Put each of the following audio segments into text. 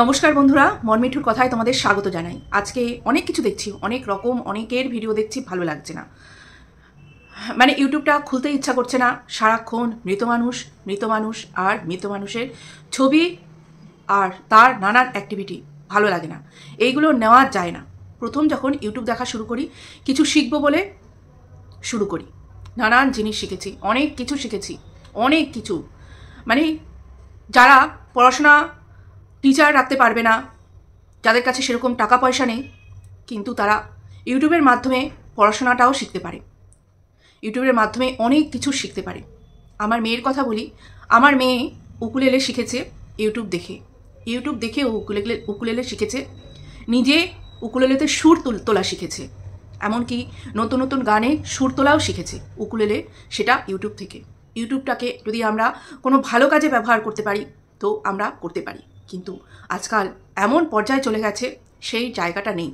নমস্কার বন্ধুরা মনমিঠুর কথায় তোমাদের স্বাগত জানাই আজকে অনেক কিছু দেখছি অনেক রকম অনেকের ভিডিও দেখছি ভালো লাগছে না মানে ইউটিউবটা খুলতে ইচ্ছা করছে না সারাক্ষণ মৃত মানুষ মৃত মানুষ আর মৃত মানুষের ছবি আর তার নানান অ্যাক্টিভিটি ভালো লাগে না এইগুলো নেওয়া যায় না প্রথম যখন ইউটিউব দেখা শুরু করি কিছু শিখবো বলে শুরু করি নানান জিনিস শিখেছি অনেক কিছু শিখেছি অনেক কিছু মানে যারা পড়াশোনা টিচার রাখতে পারবে না যাদের কাছে সেরকম টাকা পয়সা নেই কিন্তু তারা ইউটিউবের মাধ্যমে পড়াশোনাটাও শিখতে পারে ইউটিউবের মাধ্যমে অনেক কিছু শিখতে পারে আমার মেয়ের কথা বলি আমার মেয়ে উকুলেলে শিখেছে ইউটিউব দেখে ইউটিউব দেখে ও উকুলেলে উকুলেলে শিখেছে নিজে উকুলেলেতে সুর তোলা শিখেছে এমনকি নতুন নতুন গানে সুর তোলাও শিখেছে উকুলেলে সেটা ইউটিউব থেকে ইউটিউবটাকে যদি আমরা কোনো ভালো কাজে ব্যবহার করতে পারি তো আমরা করতে পারি কিন্তু আজকাল এমন পর্যায়ে চলে গেছে সেই জায়গাটা নেই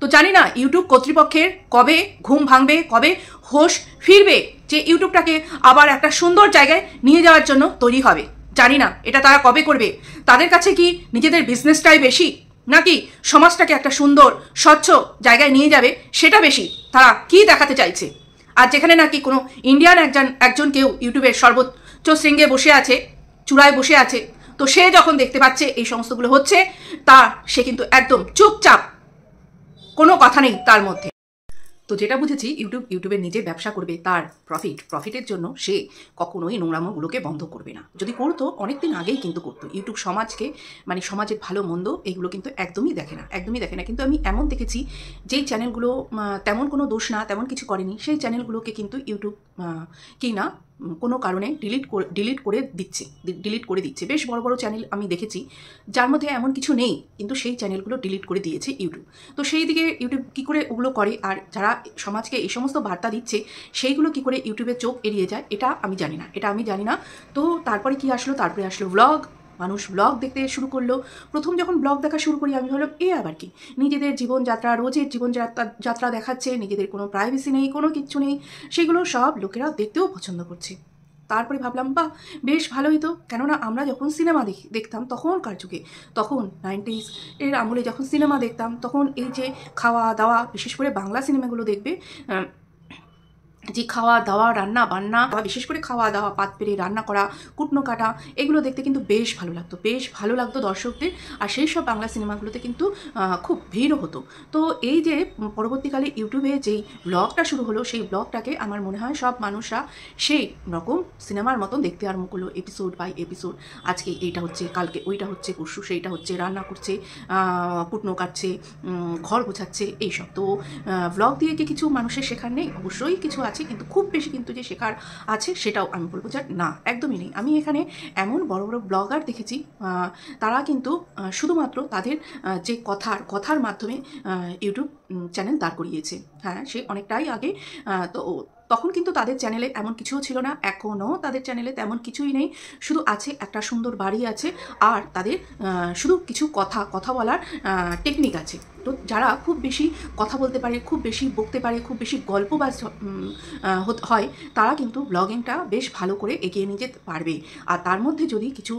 তো জানি না ইউটিউব কর্তৃপক্ষের কবে ঘুম ভাঙবে কবে হোশ ফিরবে যে ইউটিউবটাকে আবার একটা সুন্দর জায়গায় নিয়ে যাওয়ার জন্য তৈরি হবে জানি না এটা তারা কবে করবে তাদের কাছে কি নিজেদের বিজনেসটাই বেশি নাকি সমাজটাকে একটা সুন্দর স্বচ্ছ জায়গায় নিয়ে যাবে সেটা বেশি তারা কি দেখাতে চাইছে আর যেখানে নাকি কোনো ইন্ডিয়ান একজন একজন কেউ ইউটিউবের সর্বোচ্চ শৃঙ্গে বসে আছে চূড়ায় বসে আছে তো সে যখন দেখতে পাচ্ছে এই সমস্তগুলো হচ্ছে তা সে কিন্তু একদম চুপচাপ কোনো কথা নেই তার মধ্যে তো যেটা বুঝেছি ইউটিউব ইউটিউবে নিজে ব্যবসা করবে তার প্রফিট প্রফিটের জন্য সে কখনোই নোংরামোগুলোকে বন্ধ করবে না যদি করতো অনেকদিন আগেই কিন্তু করতো ইউটিউব সমাজকে মানে সমাজের ভালো মন্দ এগুলো কিন্তু একদমই দেখে না একদমই দেখে না কিন্তু আমি এমন দেখেছি যেই চ্যানেলগুলো তেমন কোনো দোষ না তেমন কিছু করেনি সেই চ্যানেলগুলোকে কিন্তু ইউটিউব কি না কোনো কারণে ডিলিট ডিলিট করে দিচ্ছে ডিলিট করে দিচ্ছে বেশ বড় বড় চ্যানেল আমি দেখেছি যার মধ্যে এমন কিছু নেই কিন্তু সেই চ্যানেলগুলো ডিলিট করে দিয়েছে ইউটিউব তো সেই দিকে ইউটিউব কী করে ওগুলো করে আর যারা সমাজকে এই সমস্ত বার্তা দিচ্ছে সেইগুলো কি করে ইউটিউবে চোখ এড়িয়ে যায় এটা আমি জানি না এটা আমি জানি না তো তারপরে কি আসলো তারপরে আসলো ব্লগ মানুষ ব্লগ দেখতে শুরু করলো প্রথম যখন ব্লগ দেখা শুরু করি আমি ভাবলাম এ আবার কি নিজেদের জীবনযাত্রা রোজের জীবনযাত্রা যাত্রা দেখাচ্ছে নিজেদের কোনো প্রাইভেসি নেই কোনো কিচ্ছু নেই সেগুলো সব লোকেরা দেখতেও পছন্দ করছে তারপরে ভাবলাম বা বেশ ভালোই তো কেননা আমরা যখন সিনেমা দেখি দেখতাম তখনকার যুগে তখন নাইনটিস এর আমলে যখন সিনেমা দেখতাম তখন এই যে খাওয়া দাওয়া বিশেষ করে বাংলা সিনেমাগুলো দেখবে যে খাওয়া দাওয়া রান্না বান্না বা বিশেষ করে খাওয়া দাওয়া পাত পেরে রান্না করা কুটনো কাটা এগুলো দেখতে কিন্তু বেশ ভালো লাগতো বেশ ভালো লাগতো দর্শকদের আর সেই সব বাংলা সিনেমাগুলোতে কিন্তু খুব ভিড়ও হতো তো এই যে পরবর্তীকালে ইউটিউবে যেই ব্লগটা শুরু হলো সেই ব্লগটাকে আমার মনে হয় সব মানুষরা সেই রকম সিনেমার মতন দেখতে আরম্ভ করলো এপিসোড বাই এপিসোড আজকে এইটা হচ্ছে কালকে ওইটা হচ্ছে পরশু সেইটা হচ্ছে রান্না করছে কুটনো কাটছে ঘর গোছাচ্ছে এইসব তো ব্লগ দিয়ে কি কিছু মানুষের শেখার নেই অবশ্যই কিছু আছে কিন্তু খুব বেশি কিন্তু যে শেখার আছে সেটাও আমি বলবো যে না একদমই নেই আমি এখানে এমন বড় বড় ব্লগার দেখেছি তারা কিন্তু শুধুমাত্র তাদের যে কথার কথার মাধ্যমে ইউটিউব চ্যানেল দাঁড় করিয়েছে হ্যাঁ সে অনেকটাই আগে তো তখন কিন্তু তাদের চ্যানেলে এমন কিছুও ছিল না এখনও তাদের চ্যানেলে তেমন কিছুই নেই শুধু আছে একটা সুন্দর বাড়ি আছে আর তাদের শুধু কিছু কথা কথা বলার টেকনিক আছে তো যারা খুব বেশি কথা বলতে পারে খুব বেশি বকতে পারে খুব বেশি গল্প বা হয় তারা কিন্তু ব্লগিংটা বেশ ভালো করে এগিয়ে নিয়ে যেতে পারবে আর তার মধ্যে যদি কিছু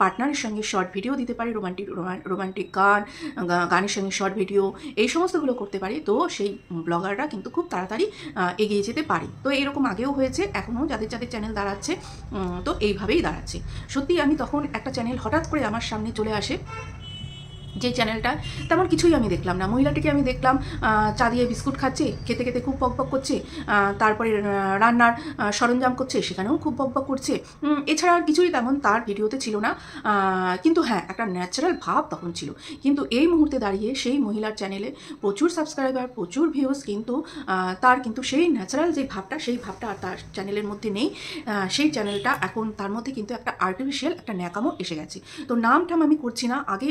পার্টনারের সঙ্গে শর্ট ভিডিও দিতে পারে রোমান্টিক রোমান্টিক গান গানের সঙ্গে শর্ট ভিডিও এই সমস্তগুলো করতে পারে তো সেই ব্লগাররা কিন্তু খুব তাড়াতাড়ি এগিয়ে যেতে পারে তো এরকম আগেও হয়েছে এখনও যাদের যাদের চ্যানেল দাঁড়াচ্ছে তো এইভাবেই দাঁড়াচ্ছে সত্যি আমি তখন একটা চ্যানেল হঠাৎ করে আমার সামনে চলে আসে যে চ্যানেলটা তেমন কিছুই আমি দেখলাম না মহিলাটিকে আমি দেখলাম চা দিয়ে বিস্কুট খাচ্ছে খেতে খেতে খুব বকবক করছে তারপরে রান্নার সরঞ্জাম করছে সেখানেও খুব বকবক করছে এছাড়া আর কিছুই তেমন তার ভিডিওতে ছিল না কিন্তু হ্যাঁ একটা ন্যাচারাল ভাব তখন ছিল কিন্তু এই মুহূর্তে দাঁড়িয়ে সেই মহিলার চ্যানেলে প্রচুর সাবস্ক্রাইবার প্রচুর ভিউজ কিন্তু তার কিন্তু সেই ন্যাচারাল যে ভাবটা সেই ভাবটা আর তার চ্যানেলের মধ্যে নেই সেই চ্যানেলটা এখন তার মধ্যে কিন্তু একটা আর্টিফিশিয়াল একটা ন্যাকামো এসে গেছে তো নাম ঠাম আমি করছি না আগে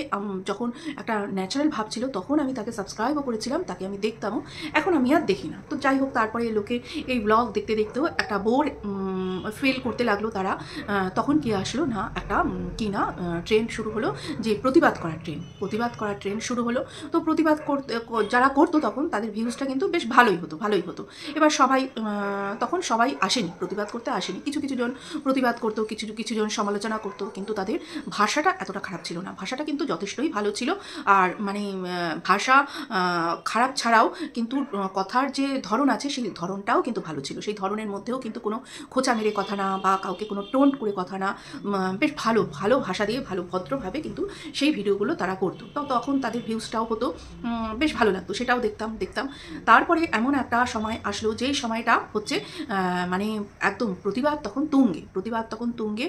যখন যখন একটা ন্যাচারাল ভাব ছিল তখন আমি তাকে সাবস্ক্রাইবও করেছিলাম তাকে আমি দেখতাম এখন আমি আর দেখি না তো যাই হোক তারপরে লোকে এই ব্লগ দেখতে দেখতেও একটা বোর ফিল করতে লাগলো তারা তখন কি আসলো না একটা কি না ট্রেন্ড শুরু হলো যে প্রতিবাদ করার ট্রেন প্রতিবাদ করার ট্রেন্ড শুরু হলো তো প্রতিবাদ করতে যারা করতো তখন তাদের ভিউজটা কিন্তু বেশ ভালোই হতো ভালোই হতো এবার সবাই তখন সবাই আসেনি প্রতিবাদ করতে আসেনি কিছু কিছু জন প্রতিবাদ করতো কিছু কিছু জন সমালোচনা করতো কিন্তু তাদের ভাষাটা এতটা খারাপ ছিল না ভাষাটা কিন্তু যথেষ্টই ভালো ছিল আর মানে ভাষা খারাপ ছাড়াও কিন্তু কথার যে ধরন আছে সেই ধরনটাও কিন্তু ভালো ছিল সেই ধরনের মধ্যেও কিন্তু কোনো খোঁচা মেরে কথা না বা কাউকে কোনো টোন করে কথা না বেশ ভালো ভালো ভাষা দিয়ে ভালো ভদ্রভাবে কিন্তু সেই ভিডিওগুলো তারা করতো তো তখন তাদের ভিউজটাও হতো বেশ ভালো লাগতো সেটাও দেখতাম দেখতাম তারপরে এমন একটা সময় আসলো যেই সময়টা হচ্ছে মানে একদম প্রতিবাদ তখন তুঙ্গে প্রতিবাদ তখন তুঙ্গে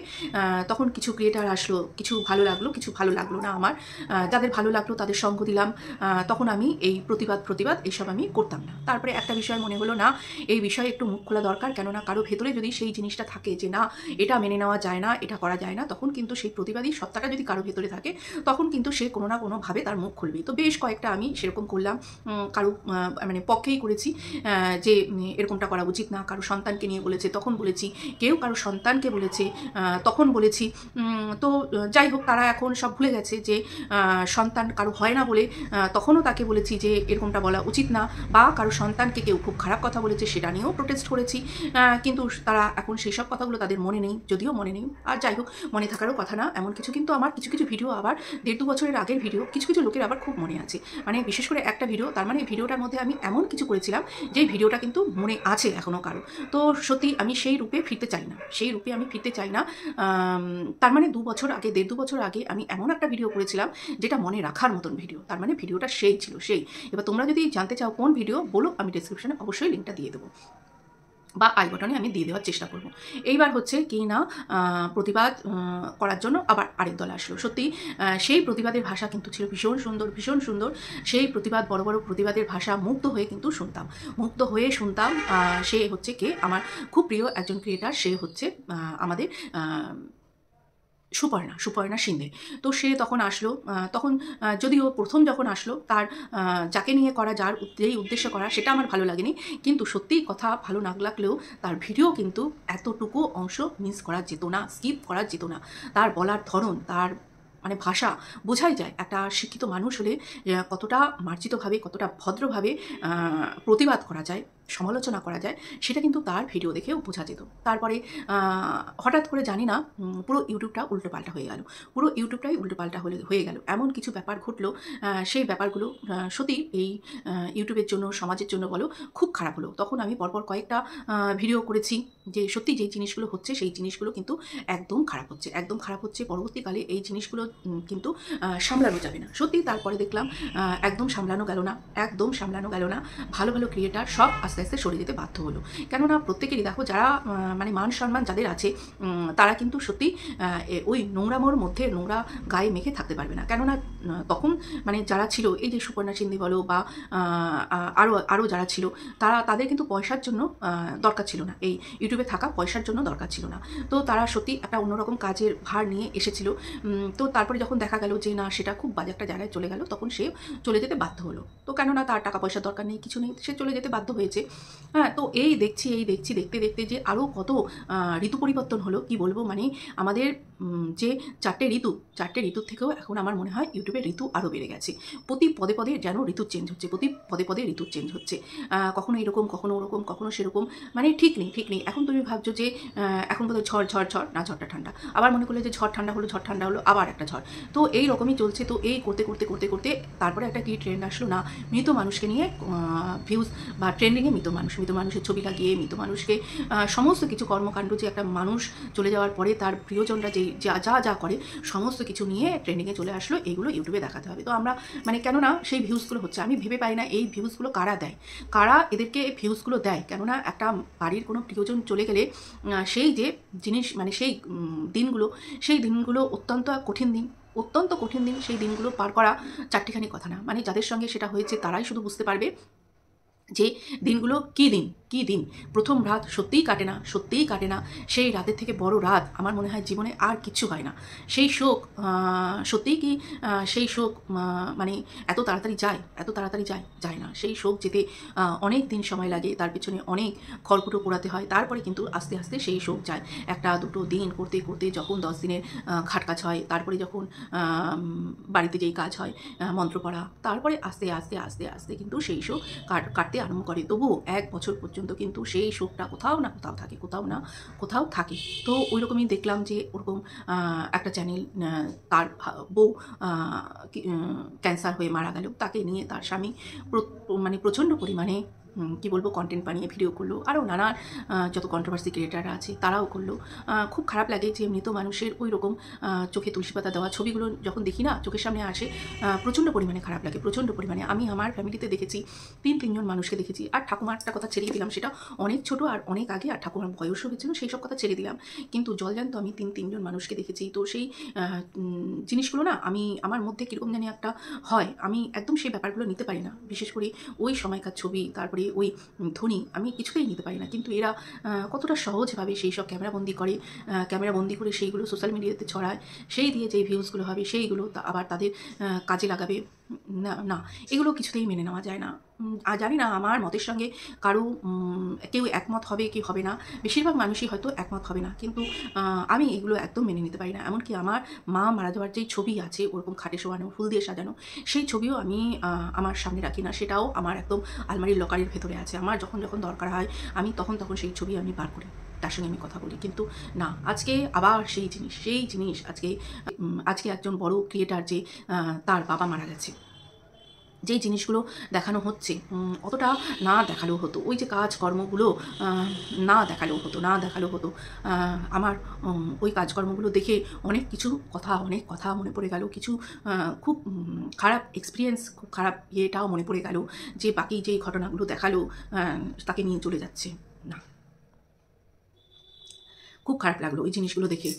তখন কিছু ক্রিয়েটার আসলো কিছু ভালো লাগলো কিছু ভালো লাগলো না আমার যাদের ভালো লাগলো তাদের সঙ্গ দিলাম তখন আমি এই প্রতিবাদ প্রতিবাদ এইসব আমি করতাম না তারপরে একটা বিষয় মনে হলো না এই বিষয়ে একটু মুখ খোলা দরকার কেননা কারো ভেতরে যদি সেই জিনিসটা থাকে যে না এটা মেনে নেওয়া যায় না এটা করা যায় না তখন কিন্তু সেই প্রতিবাদী সত্তাটা যদি কারো ভেতরে থাকে তখন কিন্তু সে কোনো না কোনোভাবে তার মুখ খুলবে তো বেশ কয়েকটা আমি সেরকম করলাম কারো মানে পক্ষেই করেছি যে এরকমটা করা উচিত না কারো সন্তানকে নিয়ে বলেছে তখন বলেছি কেউ কারো সন্তানকে বলেছে তখন বলেছি তো যাই হোক তারা এখন সব ভুলে গেছে যে সন্তান কারো হয় না বলে তখনও তাকে বলেছি যে এরকমটা বলা উচিত না বা কারো সন্তানকে কেউ খুব খারাপ কথা বলেছে সেটা নিয়েও প্রোটেস্ট করেছি কিন্তু তারা এখন সেই সব কথাগুলো তাদের মনে নেই যদিও মনে নেই আর যাই হোক মনে থাকারও কথা না এমন কিছু কিন্তু আমার কিছু কিছু ভিডিও আবার দেড় দু বছরের আগের ভিডিও কিছু কিছু লোকের আবার খুব মনে আছে মানে বিশেষ করে একটা ভিডিও তার মানে ভিডিওটার মধ্যে আমি এমন কিছু করেছিলাম যে ভিডিওটা কিন্তু মনে আছে এখনও কারো তো সত্যি আমি সেই রূপে ফিরতে চাই না সেই রূপে আমি ফিরতে চাই না তার মানে দু বছর আগে দেড় দু বছর আগে আমি এমন একটা ভিডিও করেছিলাম যেটা মনে রাখার মতন ভিডিও তার মানে ভিডিওটা সেই ছিল সেই এবার তোমরা যদি জানতে চাও কোন ভিডিও বলো আমি ডিসক্রিপশানে অবশ্যই লিঙ্কটা দিয়ে দেবো বা আই বটনে আমি দিয়ে দেওয়ার চেষ্টা করব এইবার হচ্ছে কি না প্রতিবাদ করার জন্য আবার আরেক দল আসলো সত্যি সেই প্রতিবাদের ভাষা কিন্তু ছিল ভীষণ সুন্দর ভীষণ সুন্দর সেই প্রতিবাদ বড় বড় প্রতিবাদের ভাষা মুগ্ধ হয়ে কিন্তু শুনতাম মুক্ত হয়ে শুনতাম সে হচ্ছে কে আমার খুব প্রিয় একজন ক্রিয়েটার সে হচ্ছে আমাদের সুপর্ণা সুপর্ণা সিন্ধে তো সে তখন আসলো তখন যদিও প্রথম যখন আসলো তার যাকে নিয়ে করা যার যেই উদ্দেশ্য করা সেটা আমার ভালো লাগেনি কিন্তু সত্যিই কথা ভালো না লাগলেও তার ভিডিও কিন্তু এতটুকু অংশ মিস করা যেত না স্কিপ করা যেত না তার বলার ধরন তার মানে ভাষা বোঝাই যায় একটা শিক্ষিত মানুষ হলে কতটা মার্জিতভাবে কতটা ভদ্রভাবে প্রতিবাদ করা যায় সমালোচনা করা যায় সেটা কিন্তু তার ভিডিও দেখেও বোঝা যেত তারপরে হঠাৎ করে জানি না পুরো ইউটিউবটা উল্টোপাল্টা হয়ে গেল পুরো ইউটিউবটাই উল্টোপাল্টা হলে হয়ে গেল এমন কিছু ব্যাপার ঘটলো সেই ব্যাপারগুলো সত্যি এই ইউটিউবের জন্য সমাজের জন্য বলো খুব খারাপ হলো তখন আমি পরপর কয়েকটা ভিডিও করেছি যে সত্যি যেই জিনিসগুলো হচ্ছে সেই জিনিসগুলো কিন্তু একদম খারাপ হচ্ছে একদম খারাপ হচ্ছে পরবর্তীকালে এই জিনিসগুলো কিন্তু সামলানো যাবে না সত্যি তারপরে দেখলাম একদম সামলানো গেল না একদম সামলানো গেল না ভালো ভালো ক্রিয়েটার সব আস্তে আস্তে আস্তে সরে যেতে বাধ্য হলো কেননা প্রত্যেকেরই দেখো যারা মানে মান সম্মান যাদের আছে তারা কিন্তু সত্যি ওই নোংরামোর মধ্যে নোংরা গায়ে মেখে থাকতে পারবে না কেননা তখন মানে যারা ছিল এই যে সুপর্ণা সিন্ধি বলো বা আরও আরও যারা ছিল তারা তাদের কিন্তু পয়সার জন্য দরকার ছিল না এই ইউটিউবে থাকা পয়সার জন্য দরকার ছিল না তো তারা সত্যি একটা অন্যরকম কাজের ভার নিয়ে এসেছিল তো তারপরে যখন দেখা গেল যে না সেটা খুব বাজে একটা জায়গায় চলে গেল তখন সে চলে যেতে বাধ্য হলো তো কেননা তার টাকা পয়সার দরকার নেই কিছু নেই সে চলে যেতে বাধ্য হয়েছে হচ্ছে হ্যাঁ তো এই দেখছি এই দেখছি দেখতে দেখতে যে আরও কত ঋতু পরিবর্তন হলো কি বলবো মানে আমাদের যে চারটে ঋতু চারটে ঋতুর থেকেও এখন আমার মনে হয় ইউটিউবে ঋতু আরও বেড়ে গেছে প্রতি পদে পদে যেন ঋতুর চেঞ্জ হচ্ছে প্রতি পদে পদে ঋতুর চেঞ্জ হচ্ছে কখনো এরকম কখনো ওরকম কখনো সেরকম মানে ঠিক নেই ঠিক নেই এখন তুমি ভাবছো যে এখন বোধহয় ঝড় ঝড় ঝড় না ঝড়টা ঠান্ডা আবার মনে করলে যে ঝড় ঠান্ডা হলো ঝড় ঠান্ডা হলো আবার একটা ঝড় তো এই রকমই চলছে তো এই করতে করতে করতে করতে তারপরে একটা কি ট্রেন্ড আসলো না মৃত মানুষকে নিয়ে ভিউজ বা ট্রেন্ডিংয়ে নিয়ে মৃত মানুষ মৃত মানুষের ছবি লাগিয়ে মৃত মানুষকে সমস্ত কিছু কর্মকাণ্ড যে একটা মানুষ চলে যাওয়ার পরে তার প্রিয়জনরা যে যা যা যা করে সমস্ত কিছু নিয়ে ট্রেন্ডিংয়ে চলে আসলো এগুলো ইউটিউবে দেখাতে হবে তো আমরা মানে কেননা সেই ভিউজগুলো হচ্ছে আমি ভেবে পাই না এই ভিউজগুলো কারা দেয় কারা এদেরকে ভিউজগুলো দেয় কেননা একটা বাড়ির কোনো প্রিয়জন চলে গেলে সেই যে জিনিস মানে সেই দিনগুলো সেই দিনগুলো অত্যন্ত কঠিন দিন অত্যন্ত কঠিন দিন সেই দিনগুলো পার করা চারটিখানি কথা না মানে যাদের সঙ্গে সেটা হয়েছে তারাই শুধু বুঝতে পারবে जी दिन গুলো কি দিন কি দিন প্রথম রাত সত্যিই কাটে না সত্যিই কাটে না সেই রাতের থেকে বড় রাত আমার মনে হয় জীবনে আর কিচ্ছু হয় না সেই শোক সত্যিই কি সেই শোক মানে এত তাড়াতাড়ি যায় এত তাড়াতাড়ি যায় যায় না সেই শোক যেতে অনেক দিন সময় লাগে তার পিছনে অনেক খড়কুটো পোড়াতে হয় তারপরে কিন্তু আস্তে আস্তে সেই শোক যায় একটা দুটো দিন করতে করতে যখন দশ দিনের খাট কাজ হয় তারপরে যখন বাড়িতে যেই কাজ হয় মন্ত্র পড়া তারপরে আস্তে আস্তে আস্তে আস্তে কিন্তু সেই শোক কাটতে আরম্ভ করে তবুও এক বছর পর্যন্ত পর্যন্ত কিন্তু সেই শোকটা কোথাও না কোথাও থাকে কোথাও না কোথাও থাকে তো ওই রকমই দেখলাম যে ওরকম একটা চ্যানেল তার বউ ক্যান্সার হয়ে মারা গেল তাকে নিয়ে তার স্বামী মানে প্রচণ্ড পরিমাণে কি বলবো কন্টেন্ট বানিয়ে ভিডিও করলো আরও নানা যত কন্ট্রোভার্সি ক্রিয়েটাররা আছে তারাও করলো খুব খারাপ লাগে যে মৃত মানুষের ওই রকম চোখে তুলসী পাতা দেওয়া ছবিগুলো যখন দেখি না চোখের সামনে আসে প্রচণ্ড পরিমাণে খারাপ লাগে প্রচণ্ড পরিমাণে আমি আমার ফ্যামিলিতে দেখেছি তিন তিনজন মানুষকে দেখেছি আর ঠাকুমারটা কথা ছেড়িয়ে দিলাম সেটা অনেক ছোট আর অনেক আগে আর ঠাকুমার বয়সও হয়েছিল সেই সব কথা ছেড়ে দিলাম কিন্তু জল জানতো আমি তিন তিনজন মানুষকে দেখেছি তো সেই জিনিসগুলো না আমি আমার মধ্যে কীরকম জানি একটা হয় আমি একদম সেই ব্যাপারগুলো নিতে পারি না বিশেষ করে ওই সময়কার ছবি তারপরে ওই ধ্বনি আমি কিছুতেই নিতে পারি না কিন্তু এরা কতটা সহজভাবে সেই সব ক্যামেরাবন্দি করে ক্যামেরাবন্দি করে সেইগুলো সোশ্যাল মিডিয়াতে ছড়ায় সেই দিয়ে যেই ভিউজগুলো হবে সেইগুলো আবার তাদের কাজে লাগাবে না না এগুলো কিছুতেই মেনে নেওয়া যায় না আর জানি না আমার মতের সঙ্গে কারো কেউ একমত হবে কি হবে না বেশিরভাগ মানুষই হয়তো একমত হবে না কিন্তু আমি এগুলো একদম মেনে নিতে পারি না এমনকি আমার মা মারা যাওয়ার যেই ছবি আছে ওরকম খাটে শোয়ানো ফুল দিয়ে সাজানো সেই ছবিও আমি আমার সামনে রাখি না সেটাও আমার একদম আলমারির লকারের ভেতরে আছে আমার যখন যখন দরকার হয় আমি তখন তখন সেই ছবি আমি বার করি তার সঙ্গে আমি কথা বলি কিন্তু না আজকে আবার সেই জিনিস সেই জিনিস আজকে আজকে একজন বড় ক্রিয়েটার যে তার বাবা মারা গেছে যেই জিনিসগুলো দেখানো হচ্ছে অতটা না দেখালেও হতো ওই যে কাজকর্মগুলো না দেখালেও হতো না দেখালেও হতো আমার ওই কাজকর্মগুলো দেখে অনেক কিছু কথা অনেক কথা মনে পড়ে গেল কিছু খুব খারাপ এক্সপিরিয়েন্স খুব খারাপ ইয়েটাও মনে পড়ে গেল যে বাকি যেই ঘটনাগুলো দেখালো তাকে নিয়ে চলে যাচ্ছে না খুব খারাপ লাগলো ওই জিনিসগুলো দেখে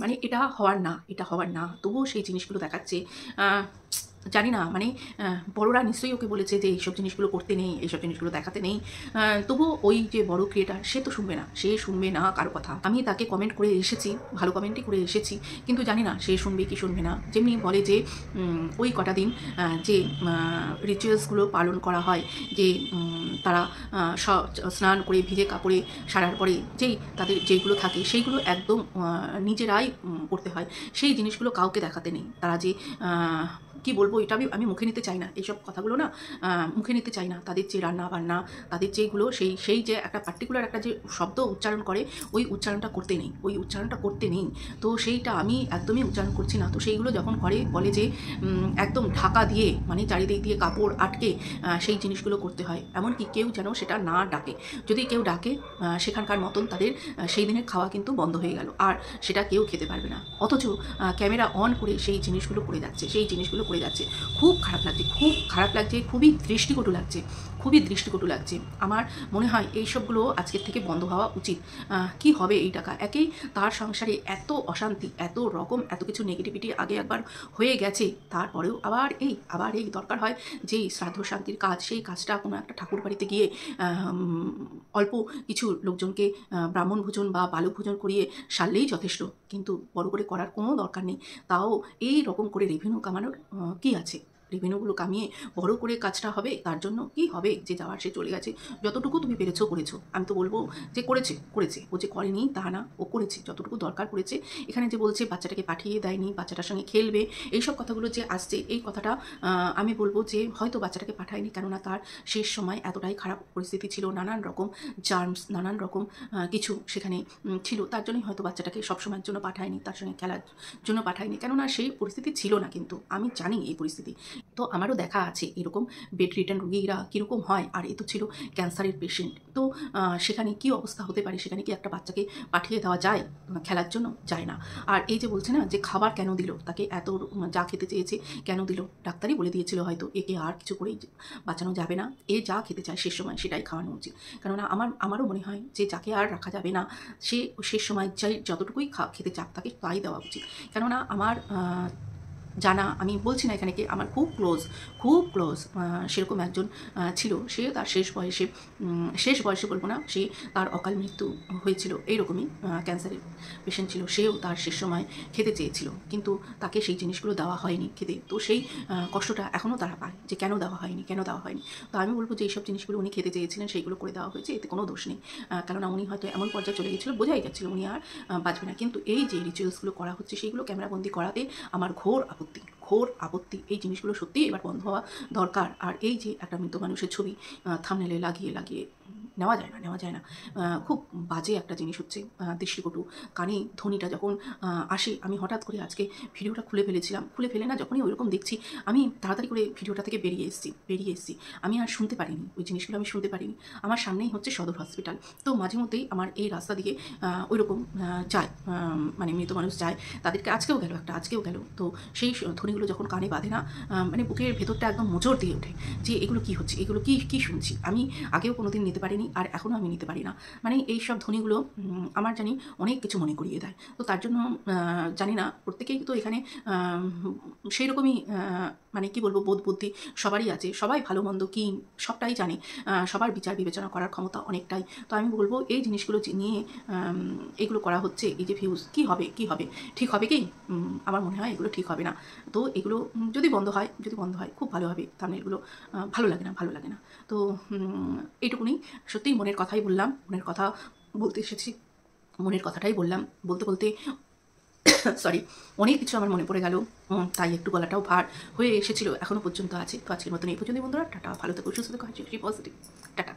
মানে এটা হওয়ার না এটা হওয়ার না তবুও সেই জিনিসগুলো দেখাচ্ছে জানি না মানে বড়রা নিশ্চয়ই ওকে বলেছে যে এইসব জিনিসগুলো করতে নেই এইসব জিনিসগুলো দেখাতে নেই তবুও ওই যে বড় ক্রিয়েটার সে তো শুনবে না সে শুনবে না কারো কথা আমি তাকে কমেন্ট করে এসেছি ভালো কমেন্টই করে এসেছি কিন্তু জানি না সে শুনবে কি শুনবে না যেমনি বলে যে ওই কটা দিন যে রিচুয়ালসগুলো পালন করা হয় যে তারা স্নান করে ভিজে কাপড়ে সারার পরে যেই তাদের যেইগুলো থাকে সেইগুলো একদম নিজেরাই করতে হয় সেই জিনিসগুলো কাউকে দেখাতে নেই তারা যে কি বলবো এটা আমি আমি মুখে নিতে চাই না এইসব কথাগুলো না মুখে নিতে চাই না তাদের যে রান্না বান্না তাদের যেগুলো সেই সেই যে একটা পার্টিকুলার একটা যে শব্দ উচ্চারণ করে ওই উচ্চারণটা করতে নেই ওই উচ্চারণটা করতে নেই তো সেইটা আমি একদমই উচ্চারণ করছি না তো সেইগুলো যখন ঘরে বলে যে একদম ঢাকা দিয়ে মানে চারিদিক দিয়ে কাপড় আটকে সেই জিনিসগুলো করতে হয় এমনকি কেউ যেন সেটা না ডাকে যদি কেউ ডাকে সেখানকার মতন তাদের সেই দিনের খাওয়া কিন্তু বন্ধ হয়ে গেল আর সেটা কেউ খেতে পারবে না অথচ ক্যামেরা অন করে সেই জিনিসগুলো করে যাচ্ছে সেই জিনিসগুলো করে হয়ে যাচ্ছে খুব খারাপ লাগছে খুব খারাপ লাগছে খুবই দৃষ্টিকটু লাগছে খুবই দৃষ্টিকটু লাগছে আমার মনে হয় এই সবগুলো আজকের থেকে বন্ধ হওয়া উচিত কি হবে এই টাকা একেই তার সংসারে এত অশান্তি এত রকম এত কিছু নেগেটিভিটি আগে একবার হয়ে গেছে তারপরেও আবার এই আবার এই দরকার হয় যেই শ্রাদ্ধ শান্তির কাজ সেই কাজটা কোনো একটা ঠাকুর বাড়িতে গিয়ে অল্প কিছু লোকজনকে ব্রাহ্মণ ভোজন বা বালু ভোজন করিয়ে সারলেই যথেষ্ট কিন্তু বড় করে করার কোনো দরকার নেই তাও এই রকম করে রেভিনিউ কামানোর কি আছে রেভিনিউগুলো কামিয়ে বড় করে কাজটা হবে তার জন্য কি হবে যে যাওয়ার সে চলে গেছে যতটুকু তুমি পেরেছ করেছো আমি তো বলবো যে করেছে করেছে ও যে করেনি তা না ও করেছে যতটুকু দরকার করেছে এখানে যে বলছে বাচ্চাটাকে পাঠিয়ে দেয়নি বাচ্চাটার সঙ্গে খেলবে এইসব কথাগুলো যে আসছে এই কথাটা আমি বলবো যে হয়তো বাচ্চাটাকে পাঠায়নি কেননা তার শেষ সময় এতটাই খারাপ পরিস্থিতি ছিল নানান রকম জার্মস নানান রকম কিছু সেখানে ছিল তার জন্যই হয়তো বাচ্চাটাকে সবসময়ের জন্য পাঠায়নি তার সঙ্গে খেলার জন্য পাঠায়নি কেননা সেই পরিস্থিতি ছিল না কিন্তু আমি জানি এই পরিস্থিতি তো আমারও দেখা আছে এরকম বেড রিটার্ন রুগীরা কীরকম হয় আর এ তো ছিল ক্যান্সারের পেশেন্ট তো সেখানে কি অবস্থা হতে পারে সেখানে কি একটা বাচ্চাকে পাঠিয়ে দেওয়া যায় খেলার জন্য যায় না আর এই যে বলছে না যে খাবার কেন দিল তাকে এত যা খেতে চেয়েছে কেন দিল ডাক্তারই বলে দিয়েছিল হয়তো একে আর কিছু করেই বাঁচানো যাবে না এ যা খেতে চায় সে সময় সেটাই খাওয়ানো উচিত কেননা আমার আমারও মনে হয় যে যাকে আর রাখা যাবে না সে সে সময় যাই যতটুকুই খা খেতে চাপ থাকে তাই দেওয়া উচিত কেননা আমার জানা আমি বলছি না এখানে কি আমার খুব ক্লোজ খুব ক্লোজ সেরকম একজন ছিল সে তার শেষ বয়সে শেষ বয়সে বলবো না সে তার অকাল মৃত্যু হয়েছিল এইরকমই ক্যান্সারের পেশেন্ট ছিল সেও তার শেষ সময় খেতে চেয়েছিল কিন্তু তাকে সেই জিনিসগুলো দেওয়া হয়নি খেতে তো সেই কষ্টটা এখনও তারা পায় যে কেন দেওয়া হয়নি কেন দেওয়া হয়নি তো আমি বলবো যে এইসব জিনিসগুলো উনি খেতে চেয়েছিলেন সেইগুলো করে দেওয়া হয়েছে এতে কোনো দোষ নেই কেননা উনি হয়তো এমন পর্যায়ে চলে গেছিলো বোঝাই যাচ্ছিলো উনি আর বাঁচবে না কিন্তু এই যে রিচুয়ালসগুলো করা হচ্ছে সেইগুলো ক্যামেরাবন্দি করাতে আমার ঘোর আপত্তি আপত্তি ঘোর আপত্তি এই জিনিসগুলো সত্যিই এবার বন্ধ হওয়া দরকার আর এই যে একটা মৃত মানুষের ছবি থামনেলে লাগিয়ে লাগিয়ে নেওয়া যায় না নেওয়া যায় না খুব বাজে একটা জিনিস হচ্ছে দৃষ্টিকটু কানে ধ্বনিটা যখন আসে আমি হঠাৎ করে আজকে ভিডিওটা খুলে ফেলেছিলাম খুলে ফেলে না যখনই ওইরকম দেখছি আমি তাড়াতাড়ি করে ভিডিওটা থেকে বেরিয়ে এসেছি বেরিয়ে এসেছি আমি আর শুনতে পারিনি ওই জিনিসগুলো আমি শুনতে পারিনি আমার সামনেই হচ্ছে সদর হসপিটাল তো মাঝে মধ্যেই আমার এই রাস্তা দিয়ে ওইরকম যায় মানে মৃত মানুষ যায় তাদেরকে আজকেও গেল একটা আজকেও গেল তো সেই ধ্বনিগুলো যখন কানে বাঁধে না মানে বুকের ভেতরটা একদম মোচড় দিয়ে ওঠে যে এগুলো কি হচ্ছে এগুলো কি কি শুনছি আমি আগেও কোনো দিন নিতে পারিনি আর এখনও আমি নিতে পারি না মানে এই সব ধ্বনিগুলো আমার জানি অনেক কিছু মনে করিয়ে দেয় তো তার জন্য জানি না প্রত্যেকেই তো এখানে সেই রকমই মানে কি বলবো বোধ বুদ্ধি সবারই আছে সবাই ভালো মন্দ কী সবটাই জানে সবার বিচার বিবেচনা করার ক্ষমতা অনেকটাই তো আমি বলবো এই জিনিসগুলো নিয়ে এগুলো করা হচ্ছে এই যে ভিউজ কি হবে কি হবে ঠিক হবে কি আমার মনে হয় এগুলো ঠিক হবে না তো এগুলো যদি বন্ধ হয় যদি বন্ধ হয় খুব ভালো হবে তাহলে এগুলো ভালো লাগে না ভালো লাগে না তো এইটুকুনি সত্যিই মনের কথাই বললাম মনের কথা বলতে এসেছি মনের কথাটাই বললাম বলতে বলতে সরি অনেক কিছু আমার মনে পড়ে গেল তাই একটু গলাটাও ভার হয়ে এসেছিল এখনও পর্যন্ত আছে তো আজকের মতন এই পর্যন্ত বন্ধুরা টাটা ভালো থাকো সুস্থ থাকো হাসি খুশি পজিটিভ টাটা